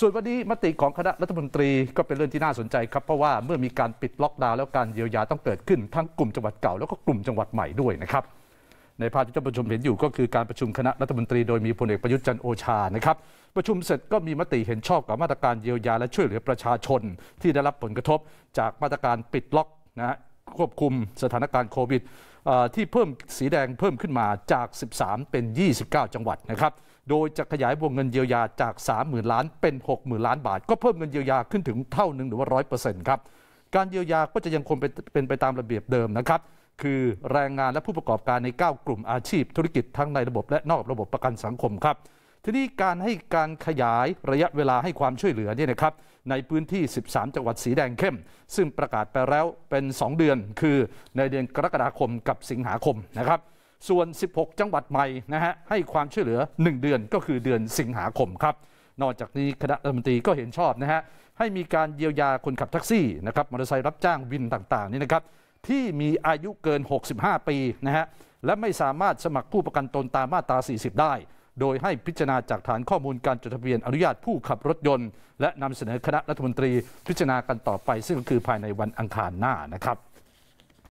ส่วนวันนี้ มติของคณะรัฐมนตรีก็เป็นเรื่องที่น่าสนใจครับเพราะว่าเมื่อมีการปิดล็อกดาวน์แล้วการเยียวยาต้องเกิดขึ้นทั้งกลุ่มจังหวัดเก่าแล้วก็กลุ่มจังหวัดใหม่ด้วยนะครับในภาพที่ท่านผู้ชมเห็นอยู่ ก็คือการประชุมคณะรัฐมนตรีโดยมีพลเอกประยุทธ์จันโอชานะครับ ประชุมเสร็จก็มีมติเห็นชอบกับมาตรการเยียวยาและช่วยเหลือประชาชนที่ได้รับผลกระทบจากมาตรการปิดล็อกนะควบคุมสถานการณ์โควิดที่เพิ่มสีแดงเพิ่มขึ้นมาจาก 13 เป็น 29 จังหวัดนะครับ โดยจะขยายวงเงินเยียวยาจาก 30,000 ล้านเป็น 60,000 ล้านบาท ก็เพิ่มเงินเยียวยาขึ้นถึงเท่าหนึ่งหรือว่ารร้ออยเเป์ซ็นต์ครับ การเยียวยาก็จะยังคงเป็นไปตามระเบียบเดิมนะครับ คือแรงงานและผู้ประกอบการใน 9 กลุ่มอาชีพธุรกิจทั้งในระบบ และนอกระบบประกันสังคมครับทีนี้การให้การขยายระยะเวลาให้ความช่วยเหลือเนี่ยนะครับ ในพื้นที่ 13 จังหวัด สีแดงเข้ม ซึ่งประกาศไปแล้วเป็น 2 เดือนคือในเดือนกรกฎาคมกับสิงหาคมนะครับส่วน 16 จังหวัดใหม่นะฮะให้ความช่วยเหลือ 1 เดือนก็คือเดือนสิงหาคมครับ นอกจากนี้คณะรัฐมนตรีก็เห็นชอบนะฮะให้มีการเยียวยาคนขับแท็กซี่นะครับมอเตอร์ไซค์รับจ้างวินต่างๆนี่นะครับที่มีอายุเกิน 65 ปีนะฮะและไม่สามารถสมัครผู้ประกันตนตามมาตรา 40 ได้โดยให้พิจารณาจากฐานข้อมูลการจดทะเบียนอนุญาตผู้ขับรถยนต์และนำเสนอคณะรัฐมนตรี พิจารณากันต่อไปซึ่งก็คือภายในวันอังคารหน้านะครับ